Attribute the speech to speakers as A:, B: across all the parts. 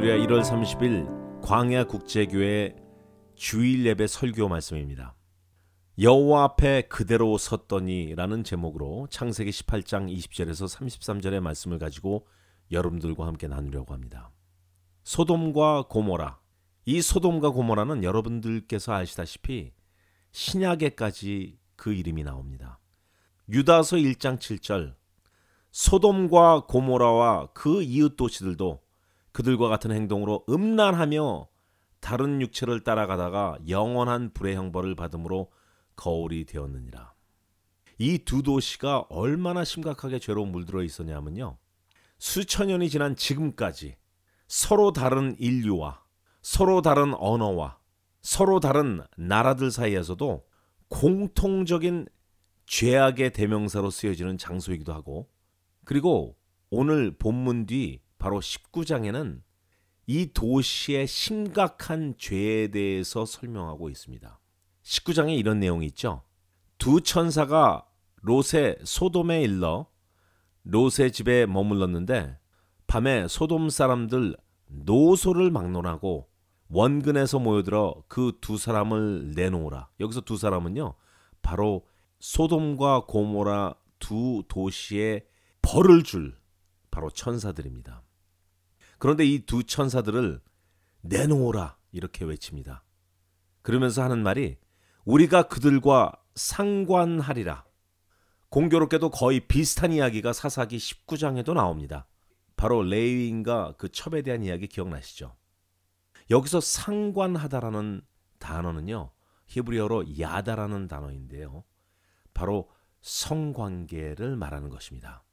A: 할렐루야 1월 30일 광야 국제교회 주일 예배 설교 말씀입니다. 여호와 앞에 그대로 섰더니라는 제목으로 창세기 18장 20절에서 33절의 말씀을 가지고 여러분들과 함께 나누려고 합니다. 소돔과 고모라. 이 소돔과 고모라는 여러분들께서 아시다시피 신약에까지 그 이름이 나옵니다. 유다서 1장 7절 소돔과 고모라와 그 이웃 도시들도 그들과 같은 행동으로 음란하며 다른 육체를 따라가다가 영원한 불의 형벌을 받음으로 거울이 되었느니라. 이 두 도시가 얼마나 심각하게 죄로 물들어 있었냐면요. 수천 년이 지난 지금까지 서로 다른 인류와 서로 다른 언어와 서로 다른 나라들 사이에서도 공통적인 죄악의 대명사로 쓰여지는 장소이기도 하고 그리고 오늘 본문 뒤 바로 19장에는 이 도시의 심각한 죄에 대해서 설명하고 있습니다. 19장에 이런 내용이 있죠. 두 천사가 롯의 소돔에 일러 롯의 집에 머물렀는데 밤에 소돔 사람들 노소를 막론하고 원근에서 모여들어 그 두 사람을 내놓으라. 여기서 두 사람은요. 바로 소돔과 고모라 두 도시에 벌을 줄 바로 천사들입니다. 그런데 이 두 천사들을 내놓으라 이렇게 외칩니다. 그러면서 하는 말이 우리가 그들과 상관하리라. 공교롭게도 거의 비슷한 이야기가 사사기 19장에도 나옵니다. 바로 레위인과 그 첩에 대한 이야기 기억나시죠? 여기서 상관하다라는 단어는요. 히브리어로 야다라는 단어인데요. 바로 성관계를 말하는 것입니다.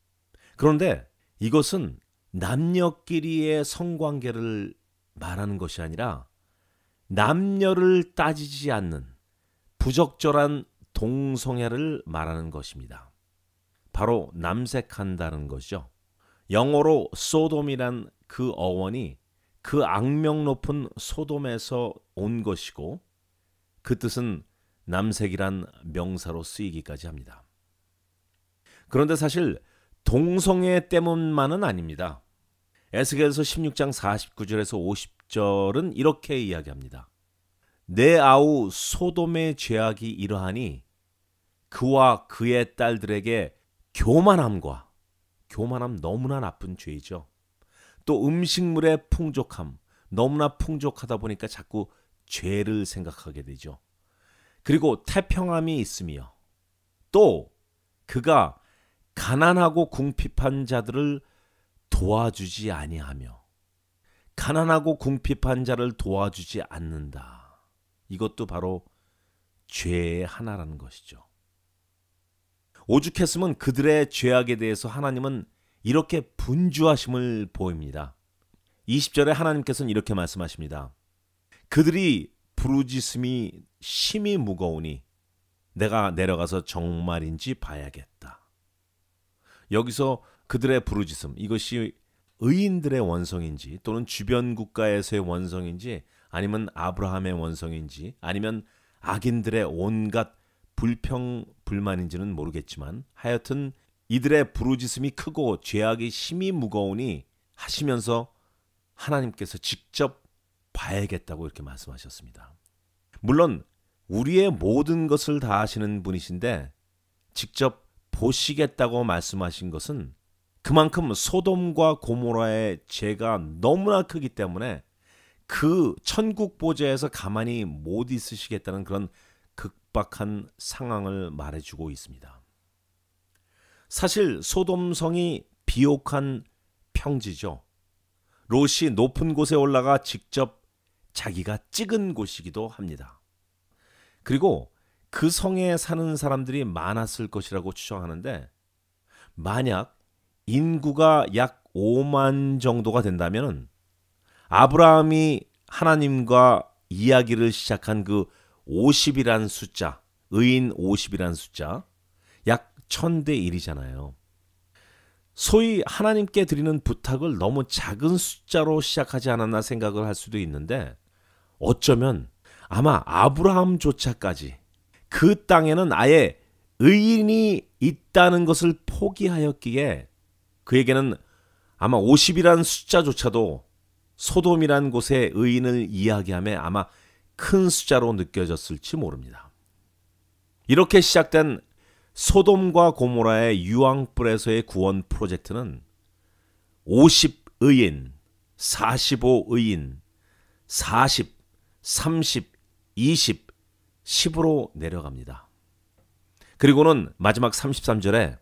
A: 그런데 이것은 남녀끼리의 성관계를 말하는 것이 아니라 남녀를 따지지 않는 부적절한 동성애를 말하는 것입니다. 바로 남색한다는 것이죠. 영어로 소돔이란 그 어원이 그 악명 높은 소돔에서 온 것이고 그 뜻은 남색이란 명사로 쓰이기까지 합니다. 그런데 사실 동성애 때문만은 아닙니다. 에스겔서 16장 49절에서 50절은 이렇게 이야기합니다. 내 아우 소돔의 죄악이 이러하니 그와 그의 딸들에게 교만함과 교만함 너무나 나쁜 죄이죠. 또 음식물의 풍족함 너무나 풍족하다 보니까 자꾸 죄를 생각하게 되죠. 그리고 태평함이 있으며 또 그가 가난하고 궁핍한 자들을 도와주지 아니하며 가난하고 궁핍한 자를 도와주지 않는다. 이것도 바로 죄의 하나라는 것이죠. 오죽했으면 그들의 죄악에 대해서 하나님은 이렇게 분주하심을 보입니다. 20절에 하나님께서는 이렇게 말씀하십니다. 그들이 부르짖음이 심히 무거우니 내가 내려가서 정말인지 봐야겠다. 여기서 그들의 부르짖음 이것이 의인들의 원성인지 또는 주변 국가에서의 원성인지 아니면 아브라함의 원성인지 아니면 악인들의 온갖 불평 불만인지는 모르겠지만 하여튼 이들의 부르짖음이 크고 죄악이 심히 무거우니 하시면서 하나님께서 직접 봐야겠다고 이렇게 말씀하셨습니다. 물론 우리의 모든 것을 다아시는 분이신데 직접 보시겠다고 말씀하신 것은 그만큼 소돔과 고모라의 죄가 너무나 크기 때문에 그 천국 보좌에서 가만히 못 있으시겠다는 그런 극박한 상황을 말해주고 있습니다. 사실 소돔성이 비옥한 평지죠. 롯이 높은 곳에 올라가 직접 자기가 찍은 곳이기도 합니다. 그리고 그 성에 사는 사람들이 많았을 것이라고 추정하는데 만약 인구가 약 5만 정도가 된다면 아브라함이 하나님과 이야기를 시작한 그 50이란 숫자, 의인 50이란 숫자, 약 1000대 1이잖아요. 소위 하나님께 드리는 부탁을 너무 작은 숫자로 시작하지 않았나 생각을 할 수도 있는데 어쩌면 아마 아브라함조차까지 그 땅에는 아예 의인이 있다는 것을 포기하였기에 그에게는 아마 50이라는 숫자조차도 소돔이란 곳의 의인을 이야기함에 아마 큰 숫자로 느껴졌을지 모릅니다. 이렇게 시작된 소돔과 고모라의 유황불에서의 구원 프로젝트는 50의인, 45의인, 40, 30, 20, 10으로 내려갑니다. 그리고는 마지막 33절에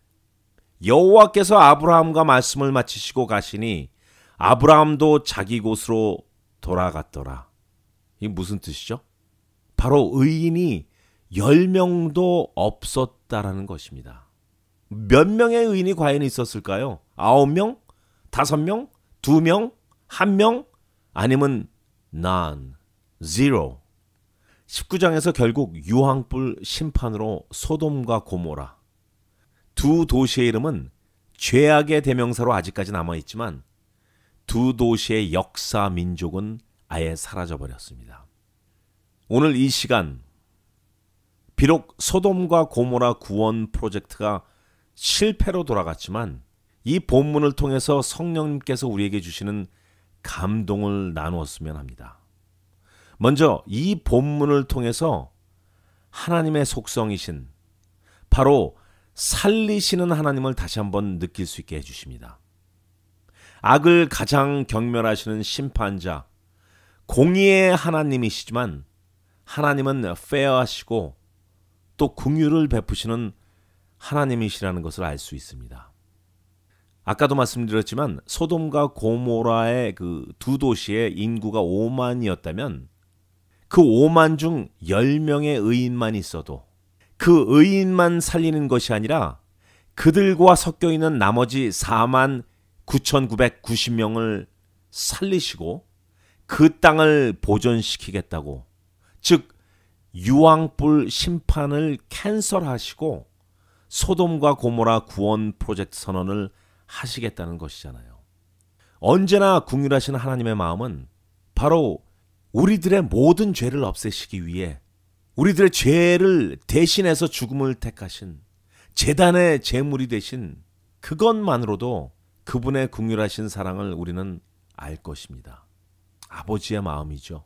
A: 여호와께서 아브라함과 말씀을 마치시고 가시니 아브라함도 자기 곳으로 돌아갔더라. 이 무슨 뜻이죠? 바로 의인이 10명도 없었다라는 것입니다. 몇 명의 의인이 과연 있었을까요? 9명? 5명? 2명? 1명? 아니면 none, zero. 19장에서 결국 유황불 심판으로 소돔과 고모라 두 도시의 이름은 죄악의 대명사로 아직까지 남아 있지만 두 도시의 역사 민족은 아예 사라져 버렸습니다. 오늘 이 시간 비록 소돔과 고모라 구원 프로젝트가 실패로 돌아갔지만 이 본문을 통해서 성령님께서 우리에게 주시는 감동을 나누었으면 합니다. 먼저 이 본문을 통해서 하나님의 속성이신 바로 살리시는 하나님을 다시 한번 느낄 수 있게 해주십니다. 악을 가장 경멸하시는 심판자, 공의의 하나님이시지만 하나님은 페어하시고 또 궁유를 베푸시는 하나님이시라는 것을 알 수 있습니다. 아까도 말씀드렸지만 소돔과 고모라의 그 두 도시의 인구가 5만이었다면 그 5만 중 10명의 의인만 있어도 그 의인만 살리는 것이 아니라 그들과 섞여 있는 나머지 4만 9,990명을 살리시고 그 땅을 보존시키겠다고 즉 유황불 심판을 캔슬하시고 소돔과 고모라 구원 프로젝트 선언을 하시겠다는 것이잖아요. 언제나 궁휼하신 하나님의 마음은 바로 우리들의 모든 죄를 없애시기 위해 우리들의 죄를 대신해서 죽음을 택하신 재단의 재물이 대신 그것만으로도 그분의 궁률하신 사랑을 우리는 알 것입니다. 아버지의 마음이죠.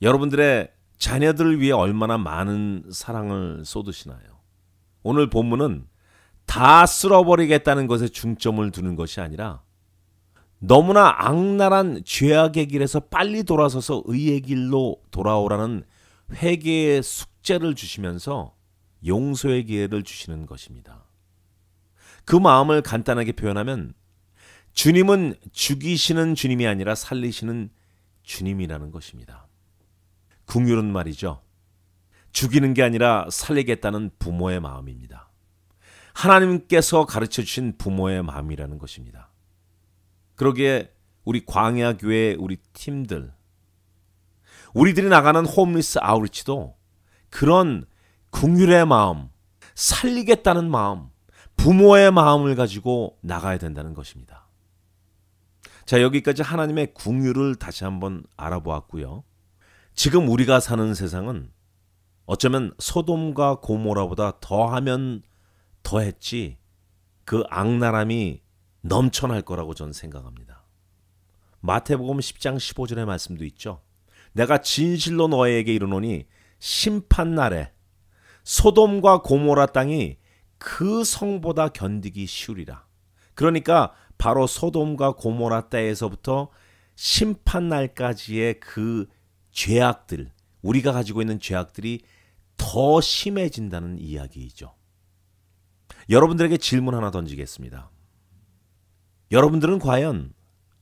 A: 여러분들의 자녀들을 위해 얼마나 많은 사랑을 쏟으시나요? 오늘 본문은 다 쓸어버리겠다는 것에 중점을 두는 것이 아니라 너무나 악랄한 죄악의 길에서 빨리 돌아서서 의의 길로 돌아오라는 회개의 숙제를 주시면서 용서의 기회를 주시는 것입니다. 그 마음을 간단하게 표현하면 주님은 죽이시는 주님이 아니라 살리시는 주님이라는 것입니다. 궁율은 말이죠. 죽이는 게 아니라 살리겠다는 부모의 마음입니다. 하나님께서 가르쳐 주신 부모의 마음이라는 것입니다. 그러기에 우리 광야 교회 우리 팀들 우리들이 나가는 홈리스 아우리치도 그런 국률의 마음, 살리겠다는 마음, 부모의 마음을 가지고 나가야 된다는 것입니다. 자, 여기까지 하나님의 국률을 다시 한번 알아보았고요. 지금 우리가 사는 세상은 어쩌면 소돔과 고모라보다 더하면 더했지 그 악랄함이 넘쳐날 거라고 저는 생각합니다. 마태복음 10장 15절의 말씀도 있죠. 내가 진실로 너에게 이르노니 심판 날에 소돔과 고모라 땅이 그 성보다 견디기 쉬우리라. 그러니까 바로 소돔과 고모라 때에서부터 심판 날까지의 그 죄악들, 우리가 가지고 있는 죄악들이 더 심해진다는 이야기이죠. 여러분들에게 질문 하나 던지겠습니다. 여러분들은 과연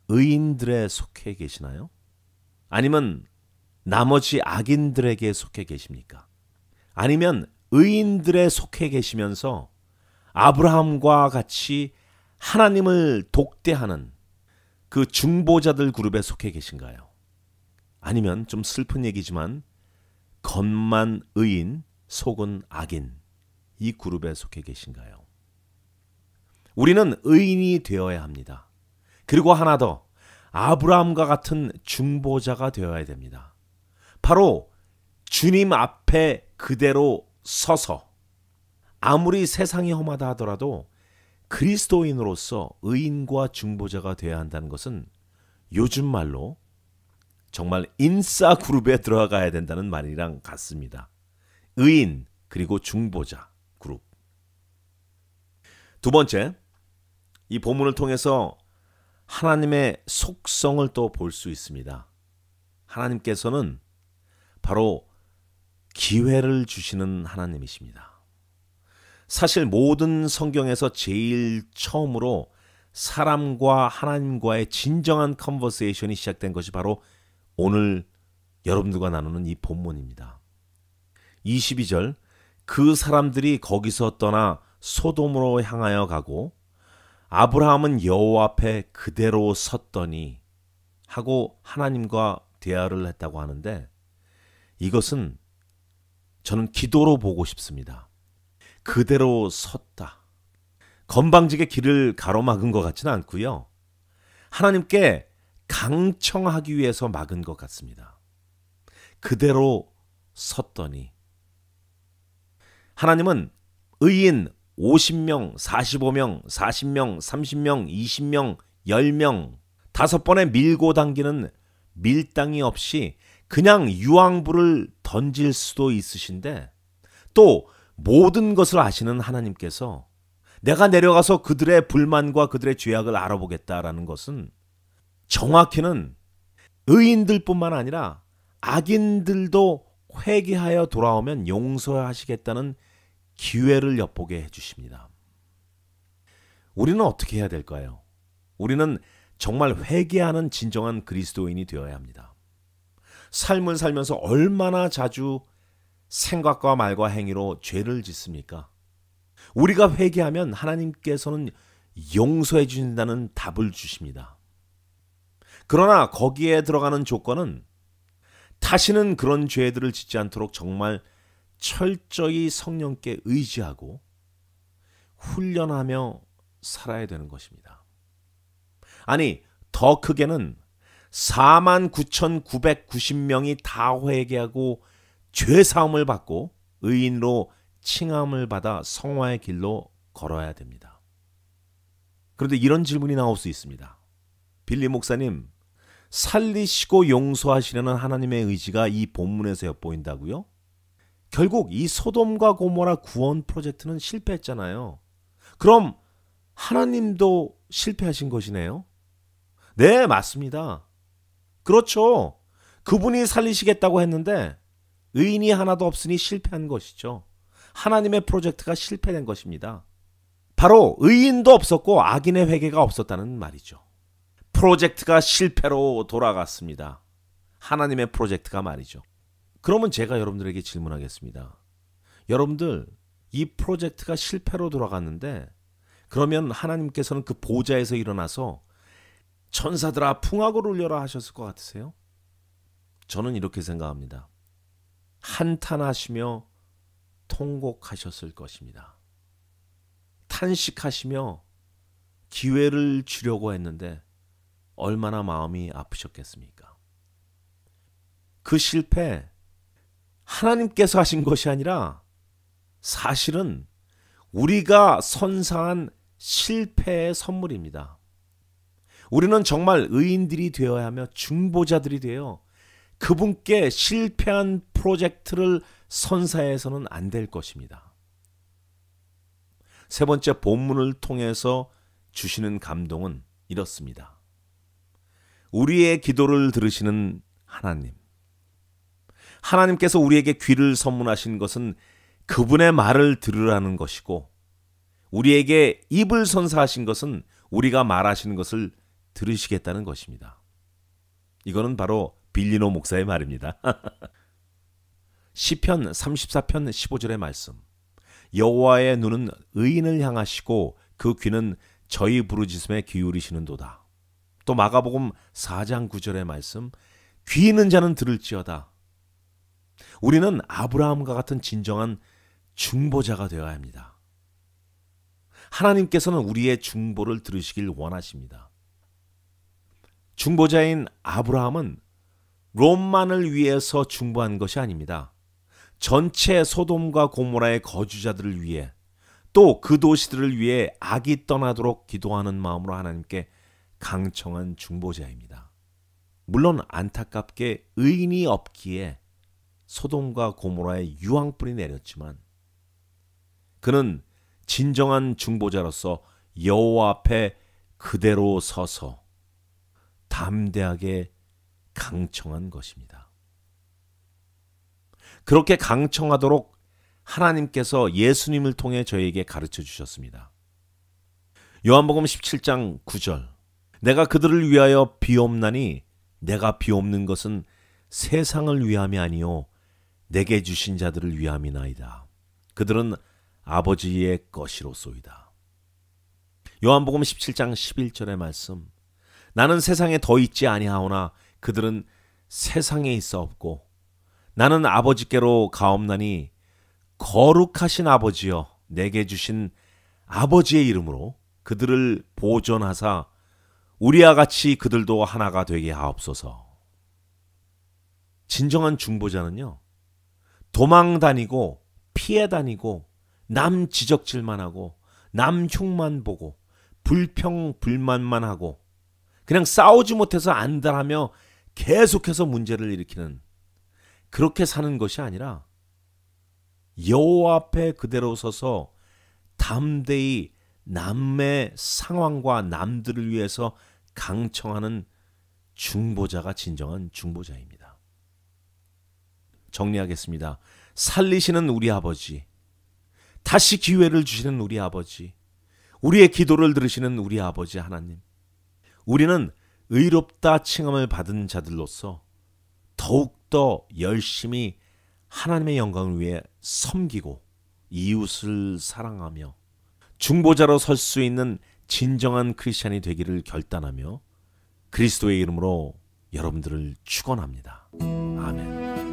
A: 의인들에 속해 계시나요? 아니면 나머지 악인들에게 속해 계십니까? 아니면 의인들에 속해 계시면서 아브라함과 같이 하나님을 독대하는 그 중보자들 그룹에 속해 계신가요? 아니면 좀 슬픈 얘기지만 겉만 의인, 속은 악인 이 그룹에 속해 계신가요? 우리는 의인이 되어야 합니다. 그리고 하나 더 아브라함과 같은 중보자가 되어야 됩니다. 바로 주님 앞에 그대로 서서 아무리 세상이 험하다 하더라도 그리스도인으로서 의인과 중보자가 되어야 한다는 것은 요즘 말로 정말 인싸 그룹에 들어가야 된다는 말이랑 같습니다. 의인 그리고 중보자 그룹. 두 번째, 이 본문을 통해서 하나님의 속성을 또 볼 수 있습니다. 하나님께서는 바로 기회를 주시는 하나님이십니다. 사실 모든 성경에서 제일 처음으로 사람과 하나님과의 진정한 컨버세이션이 시작된 것이 바로 오늘 여러분들과 나누는 이 본문입니다. 22절 그 사람들이 거기서 떠나 소돔으로 향하여 가고 아브라함은 여호와 앞에 그대로 섰더니 하고 하나님과 대화를 했다고 하는데 이것은 저는 기도로 보고 싶습니다. 그대로 섰다. 건방지게 길을 가로막은 것 같지는 않고요. 하나님께 강청하기 위해서 막은 것 같습니다. 그대로 섰더니 하나님은 의인 50명, 45명, 40명, 30명, 20명, 10명 다섯 번에 밀고 당기는 밀당이 없이 그냥 유황불을 던질 수도 있으신데 또 모든 것을 아시는 하나님께서 내가 내려가서 그들의 불만과 그들의 죄악을 알아보겠다라는 것은 정확히는 의인들뿐만 아니라 악인들도 회개하여 돌아오면 용서하시겠다는 기회를 엿보게 해주십니다. 우리는 어떻게 해야 될까요? 우리는 정말 회개하는 진정한 그리스도인이 되어야 합니다. 삶을 살면서 얼마나 자주 생각과 말과 행위로 죄를 짓습니까? 우리가 회개하면 하나님께서는 용서해 주신다는 답을 주십니다. 그러나 거기에 들어가는 조건은 다시는 그런 죄들을 짓지 않도록 정말 철저히 성령께 의지하고 훈련하며 살아야 되는 것입니다. 아니, 더 크게는 4만 9,990명이 다 회개하고 죄 사함을 받고 의인으로 칭함을 받아 성화의 길로 걸어야 됩니다. 그런데 이런 질문이 나올 수 있습니다. 빌리 목사님, 살리시고 용서하시려는 하나님의 의지가 이 본문에서 엿보인다고요? 결국 이 소돔과 고모라 구원 프로젝트는 실패했잖아요. 그럼 하나님도 실패하신 것이네요? 네, 맞습니다. 그렇죠. 그분이 살리시겠다고 했는데 의인이 하나도 없으니 실패한 것이죠. 하나님의 프로젝트가 실패된 것입니다. 바로 의인도 없었고 악인의 회개가 없었다는 말이죠. 프로젝트가 실패로 돌아갔습니다. 하나님의 프로젝트가 말이죠. 그러면 제가 여러분들에게 질문하겠습니다. 여러분들, 이 프로젝트가 실패로 돌아갔는데, 그러면 하나님께서는 그 보좌에서 일어나서 천사들아 풍악을 울려라 하셨을 것 같으세요? 저는 이렇게 생각합니다. 한탄하시며 통곡하셨을 것입니다. 탄식하시며 기회를 주려고 했는데 얼마나 마음이 아프셨겠습니까? 그 실패 하나님께서 하신 것이 아니라 사실은 우리가 선사한 실패의 선물입니다. 우리는 정말 의인들이 되어야 하며 중보자들이 되어 그분께 실패한 프로젝트를 선사해서는 안 될 것입니다. 세 번째 본문을 통해서 주시는 감동은 이렇습니다. 우리의 기도를 들으시는 하나님. 하나님께서 우리에게 귀를 선물하신 것은 그분의 말을 들으라는 것이고, 우리에게 입을 선사하신 것은 우리가 말하시는 것을 들으시겠다는 것입니다. 이거는 바로 빌리노 목사의 말입니다. 시편 34편 15절의 말씀. 여호와의 눈은 의인을 향하시고 그 귀는 저희 부르짖음에 기울이시는도다. 또 마가복음 4장 9절의 말씀. 귀 있는 자는 들을지어다. 우리는 아브라함과 같은 진정한 중보자가 되어야 합니다. 하나님께서는 우리의 중보를 들으시길 원하십니다. 중보자인 아브라함은 롬만을 위해서 중보한 것이 아닙니다. 전체 소돔과 고모라의 거주자들을 위해 또 그 도시들을 위해 악이 떠나도록 기도하는 마음으로 하나님께 강청한 중보자입니다. 물론 안타깝게 의인이 없기에 소돔과 고모라의 유황불이 내렸지만 그는 진정한 중보자로서 여호와 앞에 그대로 서서 담대하게 강청한 것입니다. 그렇게 강청하도록 하나님께서 예수님을 통해 저에게 가르쳐 주셨습니다. 요한복음 17장 9절 내가 그들을 위하여 비옵나니 내가 비옵는 것은 세상을 위함이 아니요 내게 주신 자들을 위함이나이다. 그들은 아버지의 것이로소이다. 요한복음 17장 11절의 말씀 나는 세상에 더 있지 아니하오나 그들은 세상에 있어 없고 나는 아버지께로 가옵나니 거룩하신 아버지여 내게 주신 아버지의 이름으로 그들을 보존하사 우리와 같이 그들도 하나가 되게 하옵소서. 진정한 중보자는요. 도망 다니고 피해 다니고 남 지적질만 하고 남 흉만 보고 불평 불만만 하고 그냥 싸우지 못해서 안달하며 계속해서 문제를 일으키는 그렇게 사는 것이 아니라 여호와 앞에 그대로 서서 담대히 남의 상황과 남들을 위해서 강청하는 중보자가 진정한 중보자입니다. 정리하겠습니다. 살리시는 우리 아버지, 다시 기회를 주시는 우리 아버지, 우리의 기도를 들으시는 우리 아버지 하나님, 우리는 의롭다 칭함을 받은 자들로서 더욱더 열심히 하나님의 영광을 위해 섬기고 이웃을 사랑하며 중보자로 설 수 있는 진정한 크리스찬이 되기를 결단하며 그리스도의 이름으로 여러분들을 축원합니다. 아멘.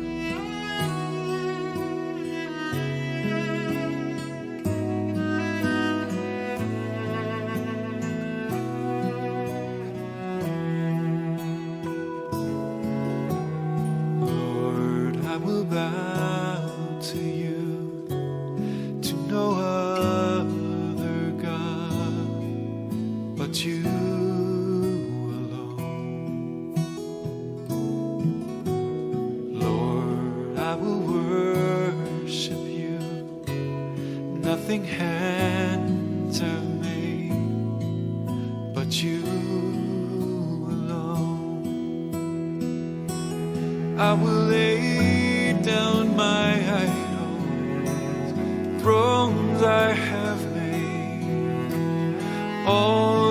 A: I will lay down my idols, thrones I have made. All